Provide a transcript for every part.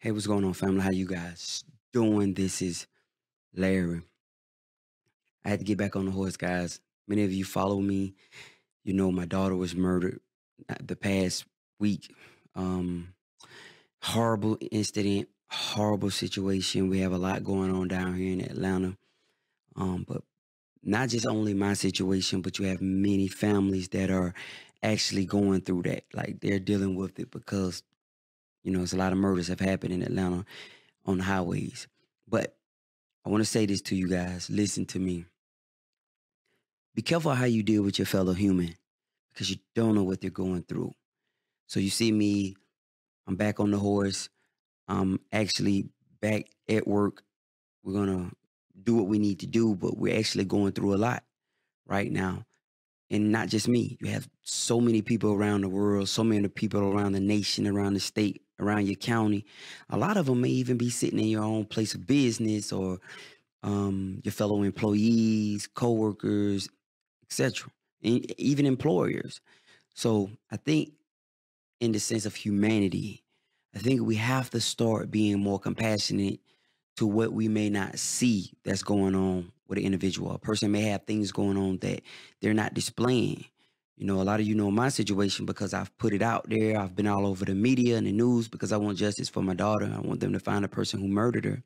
Hey, what's going on, family? How you guys doing? This is Larry. I had to get back on the horse, guys. Many of you follow me. You know, my daughter was murdered uh, the past week. Um, horrible incident, horrible situation. We have a lot going on down here in Atlanta. Um, but not just only my situation, but you have many families that are actually going through that. Like they're dealing with it because you know, it's a lot of murders have happened in Atlanta on the highways. But I want to say this to you guys. Listen to me. Be careful how you deal with your fellow human because you don't know what they're going through. So you see me, I'm back on the horse. I'm actually back at work. We're going to do what we need to do, but we're actually going through a lot right now and not just me. You have so many people around the world, so many people around the nation, around the state, around your county. A lot of them may even be sitting in your own place of business or um, your fellow employees, coworkers, etc., even employers. So I think, in the sense of humanity, I think we have to start being more compassionate to what we may not see that's going on with an individual. A person may have things going on that they're not displaying. You know, a lot of you know my situation because I've put it out there. I've been all over the media and the news because I want justice for my daughter. I want them to find the person who murdered her.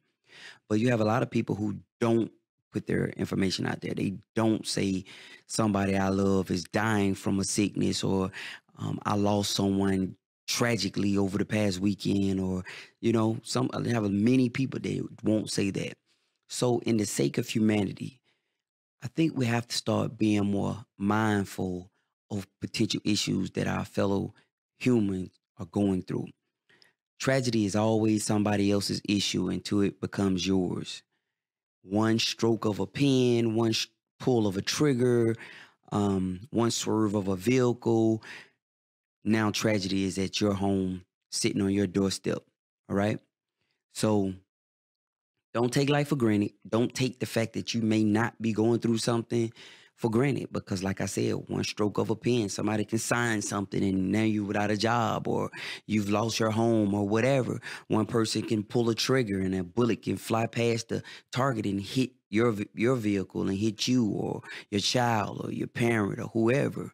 But you have a lot of people who don't put their information out there. They don't say somebody I love is dying from a sickness or um, I lost someone tragically over the past weekend or you know some uh, have many people that won't say that so in the sake of humanity i think we have to start being more mindful of potential issues that our fellow humans are going through tragedy is always somebody else's issue until it becomes yours one stroke of a pen one pull of a trigger um, one swerve of a vehicle now tragedy is at your home, sitting on your doorstep. All right. So don't take life for granted. Don't take the fact that you may not be going through something for granted because, like I said, one stroke of a pen, somebody can sign something and now you're without a job or you've lost your home or whatever. One person can pull a trigger and a bullet can fly past the target and hit your your vehicle and hit you or your child or your parent or whoever.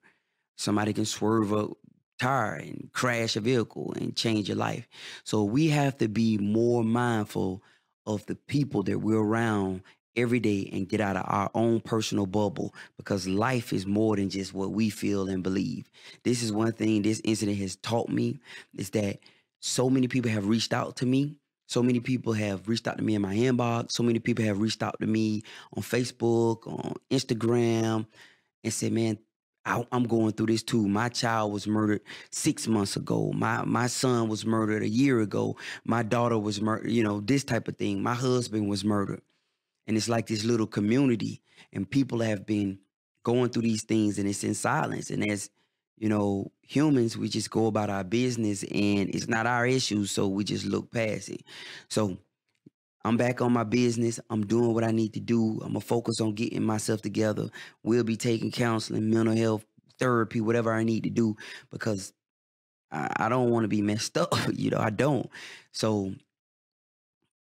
Somebody can swerve up tire and crash a vehicle and change your life. So we have to be more mindful of the people that we're around every day and get out of our own personal bubble because life is more than just what we feel and believe. This is one thing this incident has taught me is that so many people have reached out to me. So many people have reached out to me in my inbox. So many people have reached out to me on Facebook, on Instagram, and said, man, I, am going through this too. My child was murdered six months ago. My my son was murdered a year ago. My daughter was murdered. You know this type of thing. My husband was murdered, and it's like this little community, and people have been going through these things, and it's in silence. And as you know, humans, we just go about our business, and it's not our issues, so we just look past it. So I'm back on my business. I'm doing what I need to do. I'm going to focus on getting myself together. We'll be taking counseling, mental health, therapy, whatever I need to do because I, I don't want to be messed up. You know, I don't. So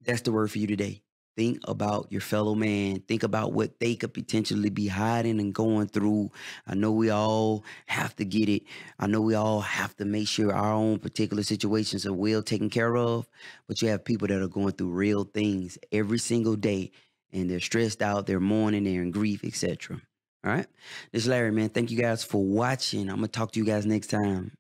that's the word for you today. Think about your fellow man. Think about what they could potentially be hiding and going through. I know we all have to get it. I know we all have to make sure our own particular situations are well taken care of, but you have people that are going through real things every single day and they're stressed out, they're mourning, they're in grief, etc. All right. This Larry, man. Thank you guys for watching. I'm going to talk to you guys next time.